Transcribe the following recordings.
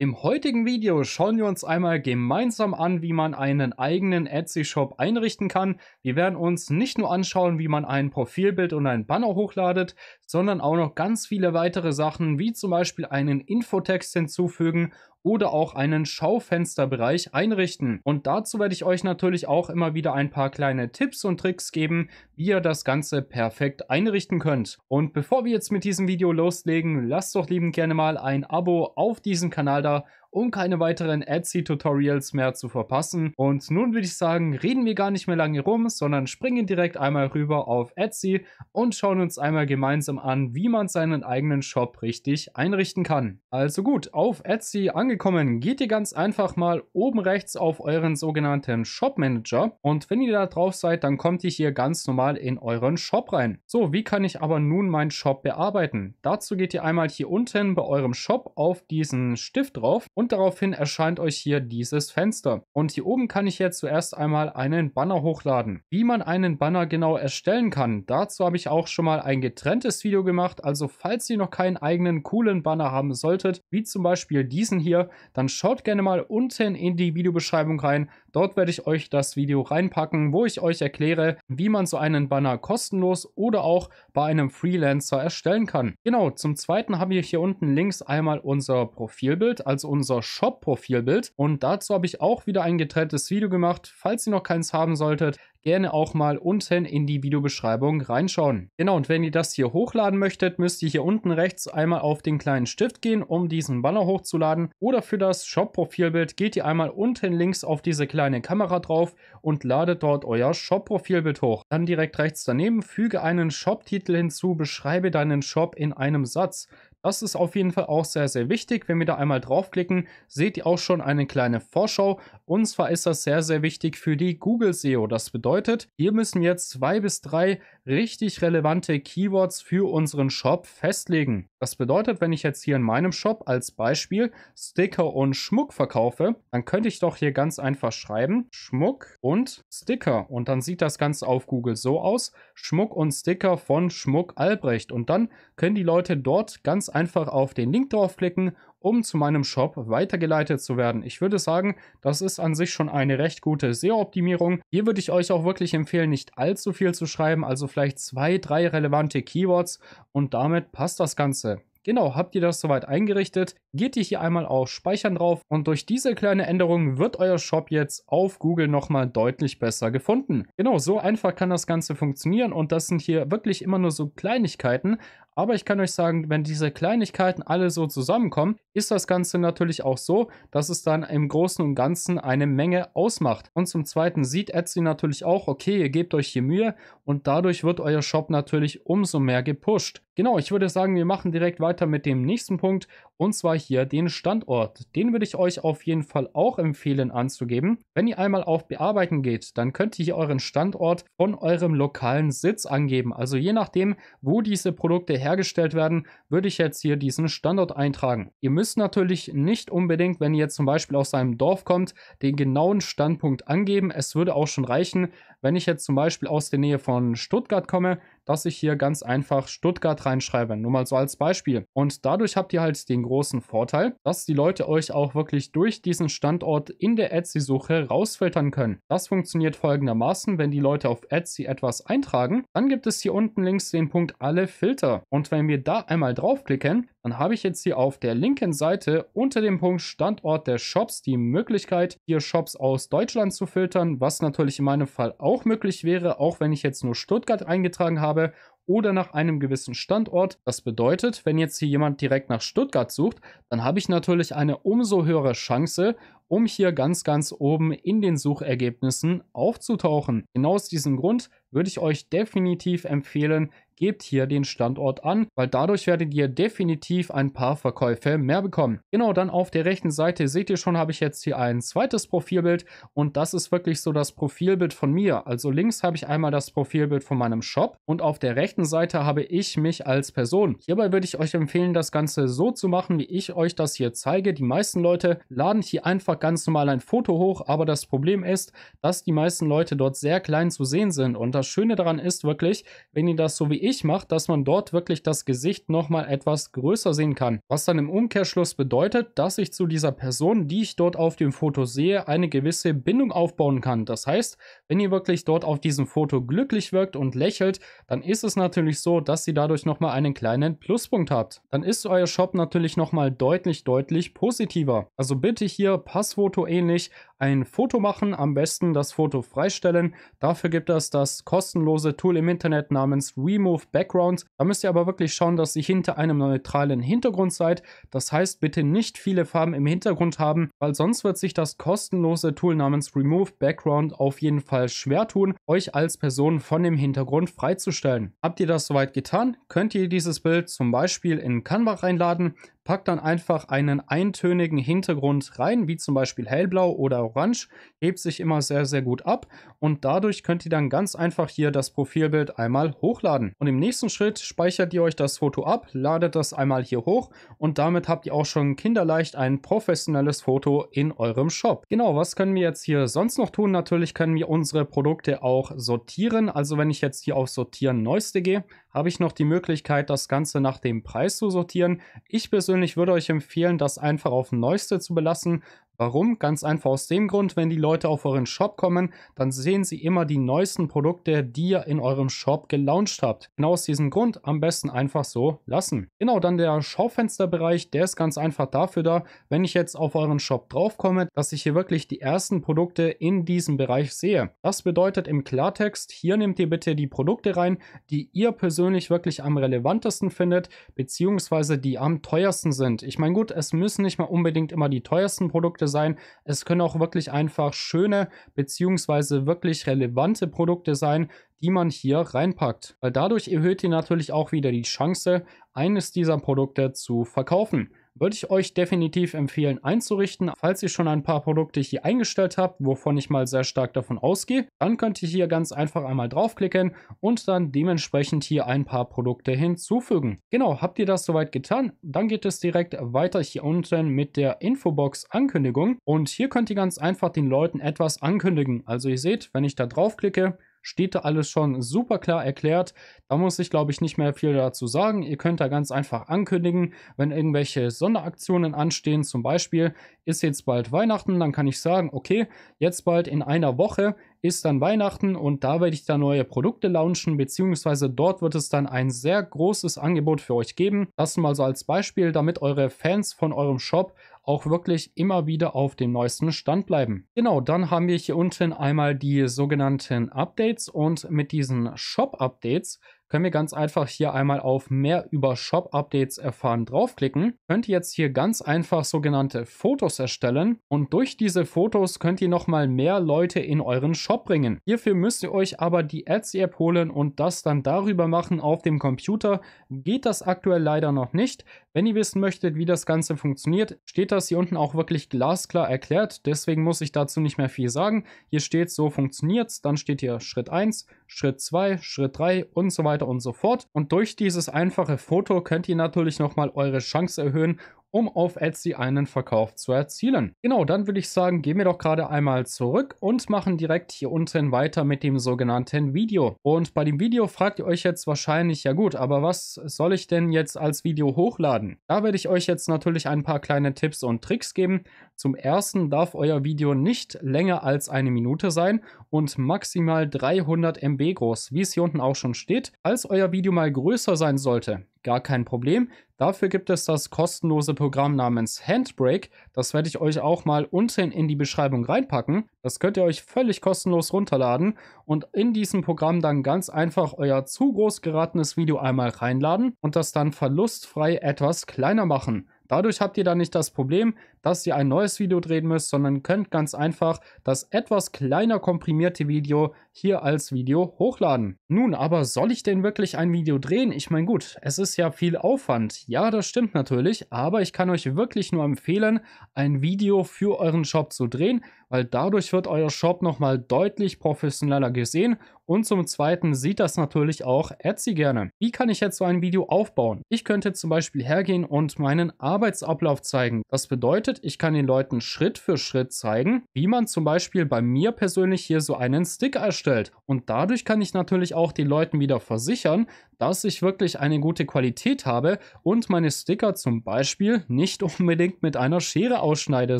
Im heutigen Video schauen wir uns einmal gemeinsam an, wie man einen eigenen Etsy-Shop einrichten kann. Wir werden uns nicht nur anschauen, wie man ein Profilbild und ein Banner hochladet, sondern auch noch ganz viele weitere Sachen, wie zum Beispiel einen Infotext hinzufügen oder auch einen Schaufensterbereich einrichten. Und dazu werde ich euch natürlich auch immer wieder ein paar kleine Tipps und Tricks geben, wie ihr das Ganze perfekt einrichten könnt. Und bevor wir jetzt mit diesem Video loslegen, lasst doch lieben gerne mal ein Abo auf diesem Kanal da um keine weiteren Etsy-Tutorials mehr zu verpassen. Und nun würde ich sagen, reden wir gar nicht mehr lange rum, sondern springen direkt einmal rüber auf Etsy und schauen uns einmal gemeinsam an, wie man seinen eigenen Shop richtig einrichten kann. Also gut, auf Etsy angekommen, geht ihr ganz einfach mal oben rechts auf euren sogenannten Shop Manager und wenn ihr da drauf seid, dann kommt ihr hier ganz normal in euren Shop rein. So, wie kann ich aber nun meinen Shop bearbeiten? Dazu geht ihr einmal hier unten bei eurem Shop auf diesen Stift drauf und daraufhin erscheint euch hier dieses Fenster. Und hier oben kann ich jetzt zuerst einmal einen Banner hochladen. Wie man einen Banner genau erstellen kann, dazu habe ich auch schon mal ein getrenntes Video gemacht. Also falls ihr noch keinen eigenen coolen Banner haben solltet, wie zum Beispiel diesen hier, dann schaut gerne mal unten in die Videobeschreibung rein. Dort werde ich euch das Video reinpacken, wo ich euch erkläre, wie man so einen Banner kostenlos oder auch bei einem Freelancer erstellen kann. Genau, zum zweiten haben wir hier unten links einmal unser Profilbild, also unser unser Shop-Profilbild. Und dazu habe ich auch wieder ein getrenntes Video gemacht. Falls ihr noch keins haben solltet, gerne auch mal unten in die Videobeschreibung reinschauen. Genau, und wenn ihr das hier hochladen möchtet, müsst ihr hier unten rechts einmal auf den kleinen Stift gehen, um diesen Banner hochzuladen. Oder für das Shop-Profilbild geht ihr einmal unten links auf diese kleine Kamera drauf und ladet dort euer Shop-Profilbild hoch. Dann direkt rechts daneben füge einen Shop-Titel hinzu, beschreibe deinen Shop in einem Satz. Das ist auf jeden Fall auch sehr, sehr wichtig. Wenn wir da einmal draufklicken, seht ihr auch schon eine kleine Vorschau. Und zwar ist das sehr, sehr wichtig für die Google SEO. Das bedeutet, hier müssen jetzt zwei bis drei richtig relevante Keywords für unseren Shop festlegen. Das bedeutet, wenn ich jetzt hier in meinem Shop als Beispiel Sticker und Schmuck verkaufe, dann könnte ich doch hier ganz einfach schreiben Schmuck und Sticker. Und dann sieht das Ganze auf Google so aus. Schmuck und Sticker von Schmuck Albrecht. Und dann können die Leute dort ganz einfach auf den Link draufklicken um zu meinem Shop weitergeleitet zu werden. Ich würde sagen, das ist an sich schon eine recht gute SEO-Optimierung. Hier würde ich euch auch wirklich empfehlen, nicht allzu viel zu schreiben, also vielleicht zwei, drei relevante Keywords und damit passt das Ganze. Genau, habt ihr das soweit eingerichtet? geht ihr hier einmal auf Speichern drauf und durch diese kleine Änderung wird euer Shop jetzt auf Google nochmal deutlich besser gefunden. Genau, so einfach kann das Ganze funktionieren und das sind hier wirklich immer nur so Kleinigkeiten, aber ich kann euch sagen, wenn diese Kleinigkeiten alle so zusammenkommen, ist das Ganze natürlich auch so, dass es dann im Großen und Ganzen eine Menge ausmacht. Und zum Zweiten sieht Etsy natürlich auch, okay, ihr gebt euch hier Mühe und dadurch wird euer Shop natürlich umso mehr gepusht. Genau, ich würde sagen, wir machen direkt weiter mit dem nächsten Punkt und zwar hier den Standort. Den würde ich euch auf jeden Fall auch empfehlen anzugeben. Wenn ihr einmal auf Bearbeiten geht, dann könnt ihr hier euren Standort von eurem lokalen Sitz angeben. Also je nachdem, wo diese Produkte hergestellt werden, würde ich jetzt hier diesen Standort eintragen. Ihr müsst natürlich nicht unbedingt, wenn ihr zum Beispiel aus einem Dorf kommt, den genauen Standpunkt angeben. Es würde auch schon reichen, wenn ich jetzt zum Beispiel aus der Nähe von Stuttgart komme, dass ich hier ganz einfach Stuttgart reinschreibe. Nur mal so als Beispiel. Und dadurch habt ihr halt den großen Vorteil, dass die Leute euch auch wirklich durch diesen Standort in der Etsy-Suche rausfiltern können. Das funktioniert folgendermaßen, wenn die Leute auf Etsy etwas eintragen, dann gibt es hier unten links den Punkt alle Filter. Und wenn wir da einmal draufklicken, dann habe ich jetzt hier auf der linken Seite unter dem Punkt Standort der Shops die Möglichkeit, hier Shops aus Deutschland zu filtern, was natürlich in meinem Fall auch möglich wäre, auch wenn ich jetzt nur Stuttgart eingetragen habe oder nach einem gewissen Standort. Das bedeutet, wenn jetzt hier jemand direkt nach Stuttgart sucht, dann habe ich natürlich eine umso höhere Chance, um hier ganz, ganz oben in den Suchergebnissen aufzutauchen. Genau aus diesem Grund würde ich euch definitiv empfehlen, gebt hier den Standort an, weil dadurch werdet ihr definitiv ein paar Verkäufe mehr bekommen. Genau, dann auf der rechten Seite seht ihr schon, habe ich jetzt hier ein zweites Profilbild und das ist wirklich so das Profilbild von mir. Also links habe ich einmal das Profilbild von meinem Shop und auf der rechten Seite habe ich mich als Person. Hierbei würde ich euch empfehlen, das Ganze so zu machen, wie ich euch das hier zeige. Die meisten Leute laden hier einfach ganz normal ein Foto hoch, aber das Problem ist, dass die meisten Leute dort sehr klein zu sehen sind und das Schöne daran ist wirklich, wenn ihr das so wie ich ich mache, dass man dort wirklich das Gesicht nochmal etwas größer sehen kann. Was dann im Umkehrschluss bedeutet, dass ich zu dieser Person, die ich dort auf dem Foto sehe, eine gewisse Bindung aufbauen kann. Das heißt, wenn ihr wirklich dort auf diesem Foto glücklich wirkt und lächelt, dann ist es natürlich so, dass sie dadurch nochmal einen kleinen Pluspunkt habt. Dann ist euer Shop natürlich nochmal deutlich, deutlich positiver. Also bitte hier Passfoto ähnlich ein Foto machen, am besten das Foto freistellen. Dafür gibt es das kostenlose Tool im Internet namens Remove Backgrounds. Da müsst ihr aber wirklich schauen, dass ihr hinter einem neutralen Hintergrund seid. Das heißt, bitte nicht viele Farben im Hintergrund haben, weil sonst wird sich das kostenlose Tool namens Remove Background auf jeden Fall schwer tun, euch als Person von dem Hintergrund freizustellen. Habt ihr das soweit getan, könnt ihr dieses Bild zum Beispiel in Canva reinladen. Pack dann einfach einen eintönigen Hintergrund rein, wie zum Beispiel hellblau oder orange, hebt sich immer sehr, sehr gut ab und dadurch könnt ihr dann ganz einfach hier das Profilbild einmal hochladen. Und im nächsten Schritt speichert ihr euch das Foto ab, ladet das einmal hier hoch und damit habt ihr auch schon kinderleicht ein professionelles Foto in eurem Shop. Genau, was können wir jetzt hier sonst noch tun? Natürlich können wir unsere Produkte auch sortieren. Also wenn ich jetzt hier auf Sortieren Neueste gehe, habe ich noch die Möglichkeit, das Ganze nach dem Preis zu sortieren. Ich persönlich persönlich würde euch empfehlen, das einfach auf Neueste zu belassen, Warum? Ganz einfach aus dem Grund, wenn die Leute auf euren Shop kommen, dann sehen sie immer die neuesten Produkte, die ihr in eurem Shop gelauncht habt. Genau aus diesem Grund am besten einfach so lassen. Genau, dann der Schaufensterbereich, der ist ganz einfach dafür da, wenn ich jetzt auf euren Shop draufkomme, dass ich hier wirklich die ersten Produkte in diesem Bereich sehe. Das bedeutet im Klartext, hier nehmt ihr bitte die Produkte rein, die ihr persönlich wirklich am relevantesten findet, beziehungsweise die am teuersten sind. Ich meine gut, es müssen nicht mal unbedingt immer die teuersten Produkte sein. Es können auch wirklich einfach schöne bzw. wirklich relevante Produkte sein, die man hier reinpackt. Weil dadurch erhöht ihr natürlich auch wieder die Chance, eines dieser Produkte zu verkaufen würde ich euch definitiv empfehlen einzurichten. Falls ihr schon ein paar Produkte hier eingestellt habt, wovon ich mal sehr stark davon ausgehe, dann könnt ihr hier ganz einfach einmal draufklicken und dann dementsprechend hier ein paar Produkte hinzufügen. Genau, habt ihr das soweit getan, dann geht es direkt weiter hier unten mit der Infobox Ankündigung und hier könnt ihr ganz einfach den Leuten etwas ankündigen. Also ihr seht, wenn ich da draufklicke, steht da alles schon super klar erklärt. Da muss ich, glaube ich, nicht mehr viel dazu sagen. Ihr könnt da ganz einfach ankündigen, wenn irgendwelche Sonderaktionen anstehen. Zum Beispiel ist jetzt bald Weihnachten, dann kann ich sagen, okay, jetzt bald in einer Woche ist dann Weihnachten und da werde ich dann neue Produkte launchen, beziehungsweise dort wird es dann ein sehr großes Angebot für euch geben. Das mal so als Beispiel, damit eure Fans von eurem Shop auch wirklich immer wieder auf dem neuesten Stand bleiben. Genau, dann haben wir hier unten einmal die sogenannten Updates und mit diesen Shop-Updates können wir ganz einfach hier einmal auf mehr über Shop Updates erfahren draufklicken. Könnt ihr jetzt hier ganz einfach sogenannte Fotos erstellen und durch diese Fotos könnt ihr nochmal mehr Leute in euren Shop bringen. Hierfür müsst ihr euch aber die Etsy App holen und das dann darüber machen auf dem Computer. Geht das aktuell leider noch nicht. Wenn ihr wissen möchtet, wie das Ganze funktioniert, steht das hier unten auch wirklich glasklar erklärt. Deswegen muss ich dazu nicht mehr viel sagen. Hier steht, so funktioniert es. Dann steht hier Schritt 1, Schritt 2, Schritt 3 und so weiter und so fort. Und durch dieses einfache Foto könnt ihr natürlich nochmal eure Chance erhöhen, um auf Etsy einen Verkauf zu erzielen. Genau, dann würde ich sagen, gehen wir doch gerade einmal zurück und machen direkt hier unten weiter mit dem sogenannten Video. Und bei dem Video fragt ihr euch jetzt wahrscheinlich, ja gut, aber was soll ich denn jetzt als Video hochladen? Da werde ich euch jetzt natürlich ein paar kleine Tipps und Tricks geben. Zum ersten darf euer Video nicht länger als eine Minute sein und maximal 300 MB groß, wie es hier unten auch schon steht. Falls euer Video mal größer sein sollte, gar kein Problem. Dafür gibt es das kostenlose Programm namens Handbrake. Das werde ich euch auch mal unten in die Beschreibung reinpacken. Das könnt ihr euch völlig kostenlos runterladen und in diesem Programm dann ganz einfach euer zu groß geratenes Video einmal reinladen und das dann verlustfrei etwas kleiner machen. Dadurch habt ihr dann nicht das Problem, dass ihr ein neues Video drehen müsst, sondern könnt ganz einfach das etwas kleiner komprimierte Video hier als Video hochladen. Nun, aber soll ich denn wirklich ein Video drehen? Ich meine gut, es ist ja viel Aufwand. Ja, das stimmt natürlich, aber ich kann euch wirklich nur empfehlen, ein Video für euren Shop zu drehen, weil dadurch wird euer Shop nochmal deutlich professioneller gesehen und zum Zweiten sieht das natürlich auch Etsy gerne. Wie kann ich jetzt so ein Video aufbauen? Ich könnte zum Beispiel hergehen und meinen Arbeitsablauf zeigen. Das bedeutet, bedeutet, ich kann den Leuten Schritt für Schritt zeigen, wie man zum Beispiel bei mir persönlich hier so einen Stick erstellt. Und dadurch kann ich natürlich auch den Leuten wieder versichern, dass ich wirklich eine gute Qualität habe und meine Sticker zum Beispiel nicht unbedingt mit einer Schere ausschneide,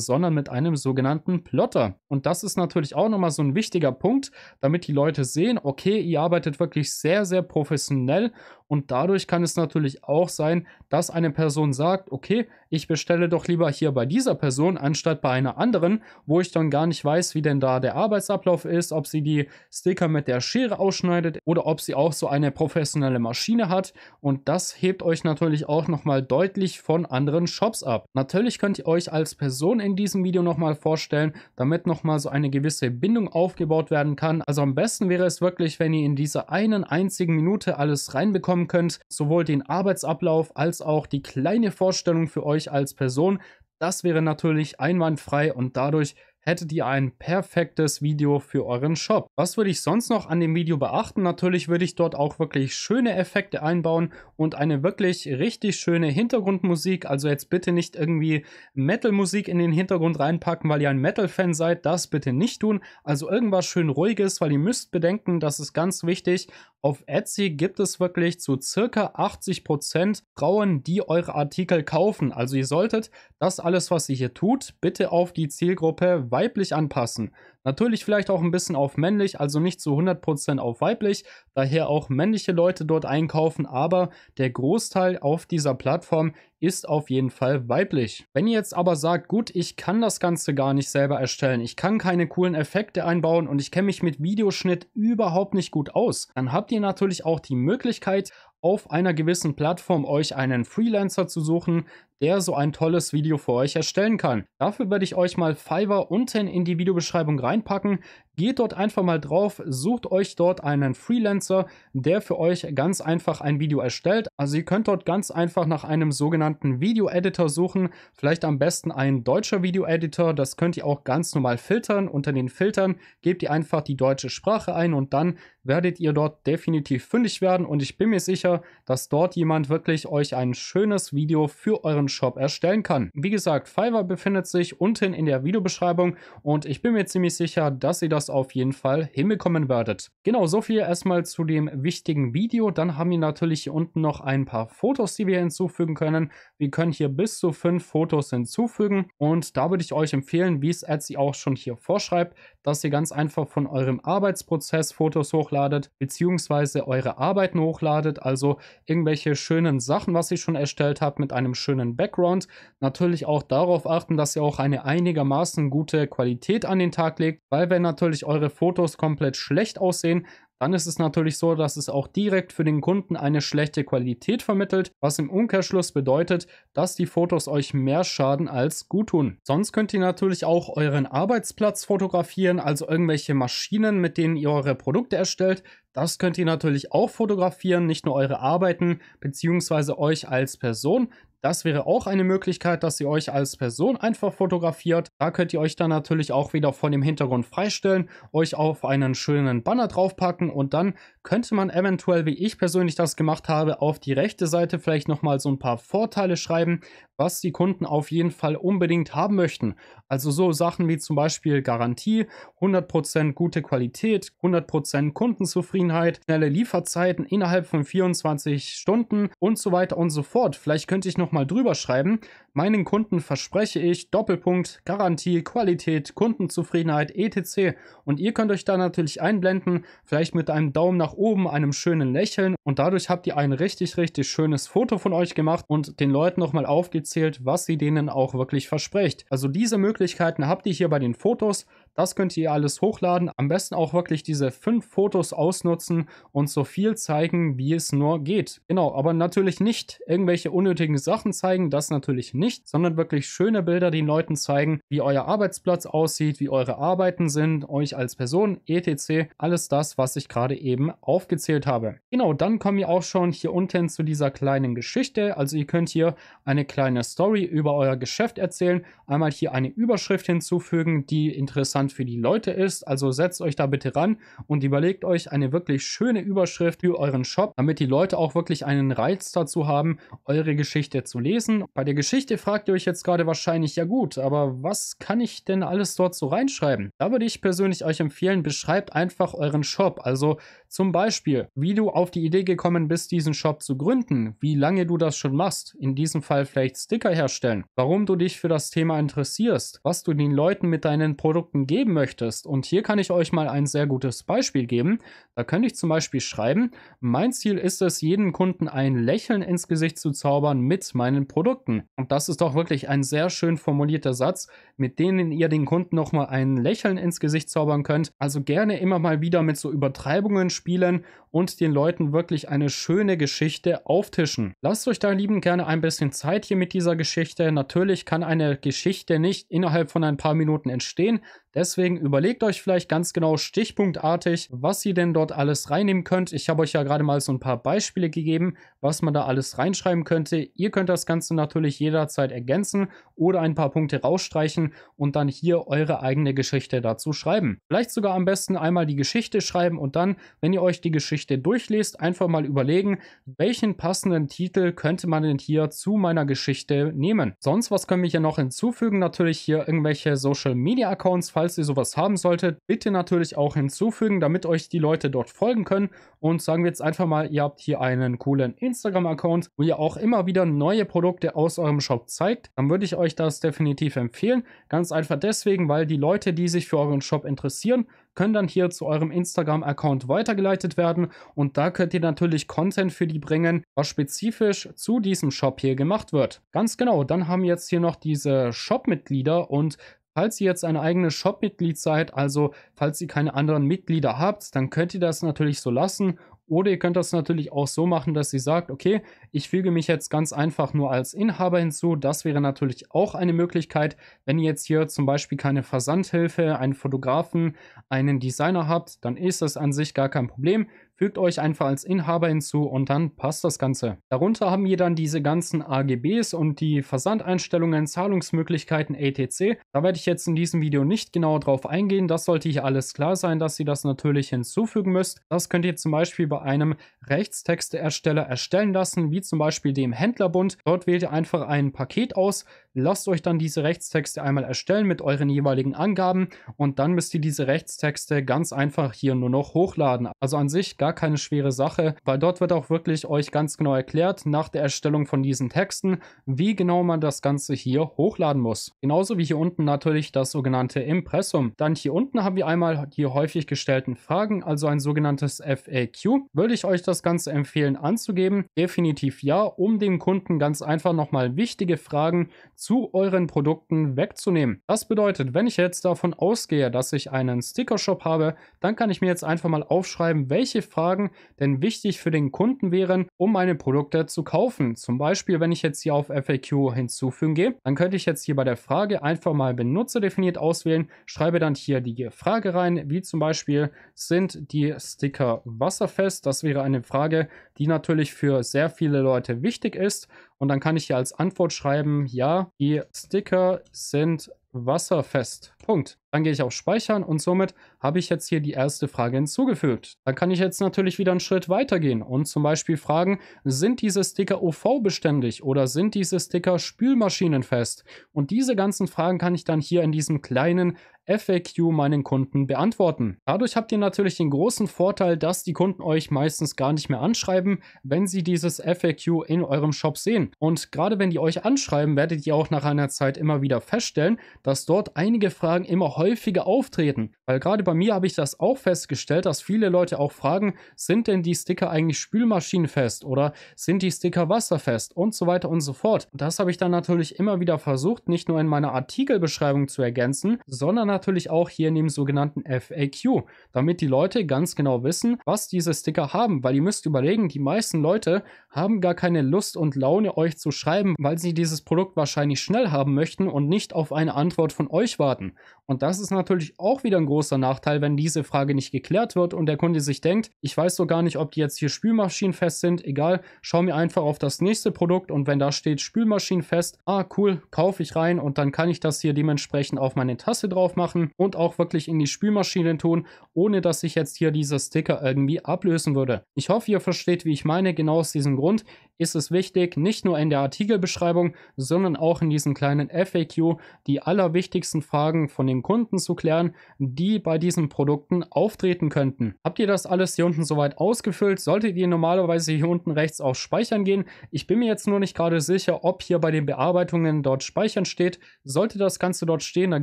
sondern mit einem sogenannten Plotter. Und das ist natürlich auch nochmal so ein wichtiger Punkt, damit die Leute sehen, okay, ihr arbeitet wirklich sehr, sehr professionell und dadurch kann es natürlich auch sein, dass eine Person sagt, okay, ich bestelle doch lieber hier bei dieser Person anstatt bei einer anderen, wo ich dann gar nicht weiß, wie denn da der Arbeitsablauf ist, ob sie die Sticker mit der Schere ausschneidet oder ob sie auch so eine professionelle Maschine hat. Und das hebt euch natürlich auch nochmal deutlich von anderen Shops ab. Natürlich könnt ihr euch als Person in diesem Video nochmal vorstellen, damit nochmal so eine gewisse Bindung aufgebaut werden kann. Also am besten wäre es wirklich, wenn ihr in dieser einen einzigen Minute alles reinbekommt bekommen könnt. Sowohl den Arbeitsablauf als auch die kleine Vorstellung für euch als Person. Das wäre natürlich einwandfrei und dadurch hättet ihr ein perfektes Video für euren Shop. Was würde ich sonst noch an dem Video beachten? Natürlich würde ich dort auch wirklich schöne Effekte einbauen und eine wirklich richtig schöne Hintergrundmusik. Also jetzt bitte nicht irgendwie Metal-Musik in den Hintergrund reinpacken, weil ihr ein Metal-Fan seid. Das bitte nicht tun. Also irgendwas schön ruhiges, weil ihr müsst bedenken, das ist ganz wichtig. Auf Etsy gibt es wirklich zu circa 80% Prozent Frauen, die eure Artikel kaufen. Also ihr solltet das alles, was ihr hier tut, bitte auf die Zielgruppe weiter weiblich anpassen. Natürlich vielleicht auch ein bisschen auf männlich, also nicht zu 100% auf weiblich, daher auch männliche Leute dort einkaufen, aber der Großteil auf dieser Plattform ist auf jeden Fall weiblich. Wenn ihr jetzt aber sagt, gut, ich kann das Ganze gar nicht selber erstellen, ich kann keine coolen Effekte einbauen und ich kenne mich mit Videoschnitt überhaupt nicht gut aus, dann habt ihr natürlich auch die Möglichkeit, auf einer gewissen Plattform euch einen Freelancer zu suchen, der so ein tolles Video für euch erstellen kann. Dafür werde ich euch mal Fiverr unten in die Videobeschreibung reinpacken. Geht dort einfach mal drauf, sucht euch dort einen Freelancer, der für euch ganz einfach ein Video erstellt. Also ihr könnt dort ganz einfach nach einem sogenannten Video-Editor suchen, vielleicht am besten ein deutscher Video-Editor. Das könnt ihr auch ganz normal filtern. Unter den Filtern gebt ihr einfach die deutsche Sprache ein und dann werdet ihr dort definitiv fündig werden und ich bin mir sicher, dass dort jemand wirklich euch ein schönes Video für euren Shop erstellen kann. Wie gesagt, Fiverr befindet sich unten in der Videobeschreibung und ich bin mir ziemlich sicher, dass ihr das auf jeden Fall hinbekommen werdet. Genau, so viel erstmal zu dem wichtigen Video. Dann haben wir natürlich hier unten noch ein paar Fotos, die wir hinzufügen können. Wir können hier bis zu fünf Fotos hinzufügen und da würde ich euch empfehlen, wie es Etsy auch schon hier vorschreibt, dass ihr ganz einfach von eurem Arbeitsprozess Fotos hochladen hochladet, beziehungsweise eure Arbeiten hochladet, also irgendwelche schönen Sachen, was ihr schon erstellt habt mit einem schönen Background. Natürlich auch darauf achten, dass ihr auch eine einigermaßen gute Qualität an den Tag legt, weil wenn natürlich eure Fotos komplett schlecht aussehen, dann ist es natürlich so, dass es auch direkt für den Kunden eine schlechte Qualität vermittelt, was im Umkehrschluss bedeutet, dass die Fotos euch mehr schaden als gut tun. Sonst könnt ihr natürlich auch euren Arbeitsplatz fotografieren, also irgendwelche Maschinen, mit denen ihr eure Produkte erstellt. Das könnt ihr natürlich auch fotografieren, nicht nur eure Arbeiten bzw. euch als Person. Das wäre auch eine Möglichkeit, dass ihr euch als Person einfach fotografiert. Da könnt ihr euch dann natürlich auch wieder von dem Hintergrund freistellen, euch auf einen schönen Banner draufpacken und dann könnte man eventuell, wie ich persönlich das gemacht habe, auf die rechte Seite vielleicht nochmal so ein paar Vorteile schreiben, was die Kunden auf jeden Fall unbedingt haben möchten. Also so Sachen wie zum Beispiel Garantie, 100% gute Qualität, 100% Kundenzufriedenheit, schnelle Lieferzeiten innerhalb von 24 Stunden und so weiter und so fort. Vielleicht könnte ich nochmal drüber schreiben, Meinen Kunden verspreche ich Doppelpunkt, Garantie, Qualität, Kundenzufriedenheit, etc. Und ihr könnt euch da natürlich einblenden, vielleicht mit einem Daumen nach oben, einem schönen Lächeln. Und dadurch habt ihr ein richtig, richtig schönes Foto von euch gemacht und den Leuten nochmal aufgezählt, was sie denen auch wirklich versprecht. Also diese Möglichkeiten habt ihr hier bei den Fotos. Das könnt ihr alles hochladen. Am besten auch wirklich diese fünf Fotos ausnutzen und so viel zeigen, wie es nur geht. Genau, aber natürlich nicht irgendwelche unnötigen Sachen zeigen, das natürlich nicht nicht, sondern wirklich schöne Bilder, die den Leuten zeigen, wie euer Arbeitsplatz aussieht, wie eure Arbeiten sind, euch als Person, etc. Alles das, was ich gerade eben aufgezählt habe. Genau, dann kommen wir auch schon hier unten zu dieser kleinen Geschichte. Also ihr könnt hier eine kleine Story über euer Geschäft erzählen, einmal hier eine Überschrift hinzufügen, die interessant für die Leute ist. Also setzt euch da bitte ran und überlegt euch eine wirklich schöne Überschrift für euren Shop, damit die Leute auch wirklich einen Reiz dazu haben, eure Geschichte zu lesen. Bei der Geschichte Geschichte fragt ihr euch jetzt gerade wahrscheinlich, ja gut, aber was kann ich denn alles dort so reinschreiben? Da würde ich persönlich euch empfehlen, beschreibt einfach euren Shop. Also zum Beispiel, wie du auf die Idee gekommen bist, diesen Shop zu gründen, wie lange du das schon machst, in diesem Fall vielleicht Sticker herstellen, warum du dich für das Thema interessierst, was du den Leuten mit deinen Produkten geben möchtest. Und hier kann ich euch mal ein sehr gutes Beispiel geben. Da könnte ich zum Beispiel schreiben, mein Ziel ist es, jedem Kunden ein Lächeln ins Gesicht zu zaubern mit meinen Produkten. Und das ist doch wirklich ein sehr schön formulierter Satz, mit denen ihr den Kunden nochmal ein Lächeln ins Gesicht zaubern könnt. Also gerne immer mal wieder mit so Übertreibungen spielen und den Leuten wirklich eine schöne Geschichte auftischen. Lasst euch da lieben gerne ein bisschen Zeit hier mit dieser Geschichte. Natürlich kann eine Geschichte nicht innerhalb von ein paar Minuten entstehen. Deswegen überlegt euch vielleicht ganz genau stichpunktartig, was ihr denn dort alles reinnehmen könnt. Ich habe euch ja gerade mal so ein paar Beispiele gegeben, was man da alles reinschreiben könnte. Ihr könnt das Ganze natürlich jederzeit ergänzen oder ein paar Punkte rausstreichen und dann hier eure eigene Geschichte dazu schreiben. Vielleicht sogar am besten einmal die Geschichte schreiben und dann, wenn ihr euch die Geschichte durchlest, einfach mal überlegen, welchen passenden Titel könnte man denn hier zu meiner Geschichte nehmen. Sonst, was können wir hier noch hinzufügen? Natürlich hier irgendwelche Social Media Accounts, falls falls ihr sowas haben solltet, bitte natürlich auch hinzufügen, damit euch die Leute dort folgen können. Und sagen wir jetzt einfach mal, ihr habt hier einen coolen Instagram-Account, wo ihr auch immer wieder neue Produkte aus eurem Shop zeigt. Dann würde ich euch das definitiv empfehlen. Ganz einfach deswegen, weil die Leute, die sich für euren Shop interessieren, können dann hier zu eurem Instagram-Account weitergeleitet werden und da könnt ihr natürlich Content für die bringen, was spezifisch zu diesem Shop hier gemacht wird. Ganz genau, dann haben jetzt hier noch diese Shop-Mitglieder und Falls ihr jetzt eine eigene Shop-Mitglied seid, also falls ihr keine anderen Mitglieder habt, dann könnt ihr das natürlich so lassen oder ihr könnt das natürlich auch so machen, dass ihr sagt, okay, ich füge mich jetzt ganz einfach nur als Inhaber hinzu. Das wäre natürlich auch eine Möglichkeit, wenn ihr jetzt hier zum Beispiel keine Versandhilfe, einen Fotografen, einen Designer habt, dann ist das an sich gar kein Problem. Fügt euch einfach als Inhaber hinzu und dann passt das Ganze. Darunter haben wir dann diese ganzen AGBs und die Versandeinstellungen, Zahlungsmöglichkeiten etc. Da werde ich jetzt in diesem Video nicht genau drauf eingehen. Das sollte hier alles klar sein, dass ihr das natürlich hinzufügen müsst. Das könnt ihr zum Beispiel bei einem Rechtstexteersteller erstellen lassen, wie zum Beispiel dem Händlerbund. Dort wählt ihr einfach ein Paket aus, Lasst euch dann diese Rechtstexte einmal erstellen mit euren jeweiligen Angaben und dann müsst ihr diese Rechtstexte ganz einfach hier nur noch hochladen. Also an sich gar keine schwere Sache, weil dort wird auch wirklich euch ganz genau erklärt, nach der Erstellung von diesen Texten, wie genau man das Ganze hier hochladen muss. Genauso wie hier unten natürlich das sogenannte Impressum. Dann hier unten haben wir einmal die häufig gestellten Fragen, also ein sogenanntes FAQ. Würde ich euch das Ganze empfehlen anzugeben? Definitiv ja, um dem Kunden ganz einfach nochmal wichtige Fragen zu zu euren Produkten wegzunehmen. Das bedeutet, wenn ich jetzt davon ausgehe, dass ich einen Sticker-Shop habe, dann kann ich mir jetzt einfach mal aufschreiben, welche Fragen denn wichtig für den Kunden wären, um meine Produkte zu kaufen. Zum Beispiel, wenn ich jetzt hier auf FAQ hinzufügen gehe, dann könnte ich jetzt hier bei der Frage einfach mal benutzerdefiniert auswählen, schreibe dann hier die Frage rein, wie zum Beispiel, sind die Sticker wasserfest? Das wäre eine Frage, die natürlich für sehr viele Leute wichtig ist. Und dann kann ich hier als Antwort schreiben, ja, die Sticker sind wasserfest. Punkt. Dann gehe ich auf Speichern und somit habe ich jetzt hier die erste Frage hinzugefügt. Dann kann ich jetzt natürlich wieder einen Schritt weiter gehen und zum Beispiel fragen, sind diese Sticker UV-beständig oder sind diese Sticker spülmaschinenfest? Und diese ganzen Fragen kann ich dann hier in diesem kleinen FAQ meinen Kunden beantworten. Dadurch habt ihr natürlich den großen Vorteil, dass die Kunden euch meistens gar nicht mehr anschreiben, wenn sie dieses FAQ in eurem Shop sehen. Und gerade wenn die euch anschreiben, werdet ihr auch nach einer Zeit immer wieder feststellen, dass dort einige Fragen sagen, immer häufiger auftreten. Weil gerade bei mir habe ich das auch festgestellt, dass viele Leute auch fragen, sind denn die Sticker eigentlich spülmaschinenfest oder sind die Sticker wasserfest und so weiter und so fort. Das habe ich dann natürlich immer wieder versucht, nicht nur in meiner Artikelbeschreibung zu ergänzen, sondern natürlich auch hier in dem sogenannten FAQ, damit die Leute ganz genau wissen, was diese Sticker haben, weil ihr müsst überlegen, die meisten Leute haben gar keine Lust und Laune euch zu schreiben, weil sie dieses Produkt wahrscheinlich schnell haben möchten und nicht auf eine Antwort von euch warten. Und das ist natürlich auch wieder ein großes großer Nachteil, wenn diese Frage nicht geklärt wird und der Kunde sich denkt, ich weiß so gar nicht, ob die jetzt hier spülmaschinenfest sind, egal, schau mir einfach auf das nächste Produkt und wenn da steht spülmaschinenfest, ah cool, kaufe ich rein und dann kann ich das hier dementsprechend auf meine Tasse drauf machen und auch wirklich in die Spülmaschine tun, ohne dass ich jetzt hier diese Sticker irgendwie ablösen würde. Ich hoffe, ihr versteht, wie ich meine, genau aus diesem Grund ist es wichtig, nicht nur in der Artikelbeschreibung, sondern auch in diesem kleinen FAQ die allerwichtigsten Fragen von den Kunden zu klären, die die bei diesen Produkten auftreten könnten. Habt ihr das alles hier unten soweit ausgefüllt? Solltet ihr normalerweise hier unten rechts auf Speichern gehen? Ich bin mir jetzt nur nicht gerade sicher, ob hier bei den Bearbeitungen dort Speichern steht. Sollte das Ganze dort stehen, dann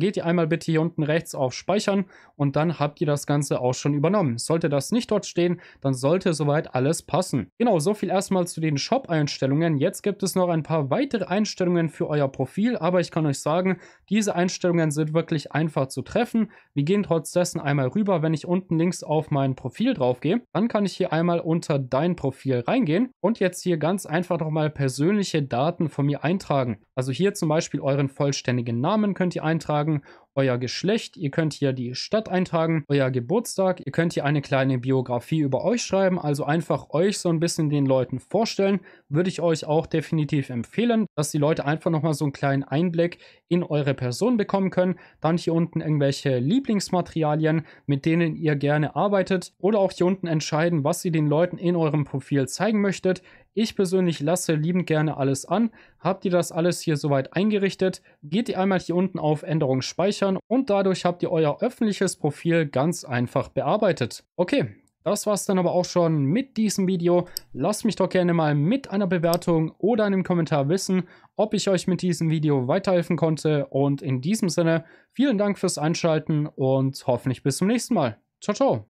geht ihr einmal bitte hier unten rechts auf Speichern und dann habt ihr das Ganze auch schon übernommen. Sollte das nicht dort stehen, dann sollte soweit alles passen. Genau, so viel erstmal zu den Shop-Einstellungen. Jetzt gibt es noch ein paar weitere Einstellungen für euer Profil, aber ich kann euch sagen, diese Einstellungen sind wirklich einfach zu treffen. Wir gehen trotzdem dessen einmal rüber. Wenn ich unten links auf mein Profil drauf gehe. dann kann ich hier einmal unter dein Profil reingehen und jetzt hier ganz einfach nochmal persönliche Daten von mir eintragen. Also hier zum Beispiel euren vollständigen Namen könnt ihr eintragen euer Geschlecht, ihr könnt hier die Stadt eintragen, euer Geburtstag, ihr könnt hier eine kleine Biografie über euch schreiben, also einfach euch so ein bisschen den Leuten vorstellen, würde ich euch auch definitiv empfehlen, dass die Leute einfach nochmal so einen kleinen Einblick in eure Person bekommen können, dann hier unten irgendwelche Lieblingsmaterialien, mit denen ihr gerne arbeitet oder auch hier unten entscheiden, was ihr den Leuten in eurem Profil zeigen möchtet. Ich persönlich lasse liebend gerne alles an. Habt ihr das alles hier soweit eingerichtet, geht ihr einmal hier unten auf Änderung speichern und dadurch habt ihr euer öffentliches Profil ganz einfach bearbeitet. Okay, das war es dann aber auch schon mit diesem Video. Lasst mich doch gerne mal mit einer Bewertung oder einem Kommentar wissen, ob ich euch mit diesem Video weiterhelfen konnte. Und in diesem Sinne, vielen Dank fürs Einschalten und hoffentlich bis zum nächsten Mal. Ciao, ciao.